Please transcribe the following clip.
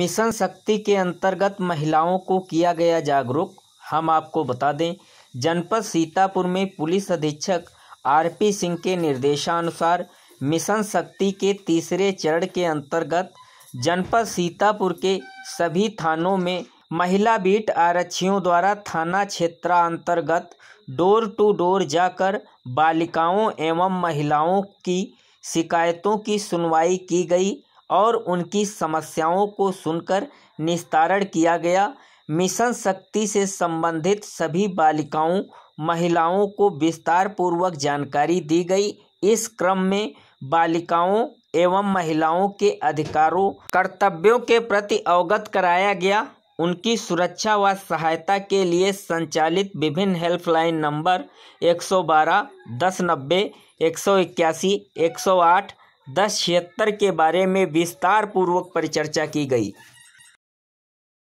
mission शक्ति के अंतर्गत महिलाओं को किया गया जागरूक हम आपको बता दें जनपद सीतापुर में पुलिस अधीक्षक आरपी सिंह के निर्देशानुसार मिशन शक्ति के तीसरे चरण के अंतर्गत जनपद सीतापुर के सभी थानों में महिला बीट आरक्षियों द्वारा थाना क्षेत्र अंतर्गत डोर टू डोर जाकर बालिकाओं एवं महिलाओं की शिकायतों की सुनवाई की गई और उनकी समस्याओं को सुनकर निस्तारण किया गया मिशन शक्ति से संबंधित सभी बालिकाओं महिलाओं को विस्तार पूर्वक जानकारी दी गई इस क्रम में बालिकाओं एवं महिलाओं के अधिकारों कर्तव्यों के प्रति अवगत कराया गया उनकी सुरक्षा व सहायता के लिए संचालित विभिन्न हेल्पलाइन नंबर 112 1090 181 108 दस छिहत्तर के बारे में विस्तार पूर्वक परिचर्चा की गई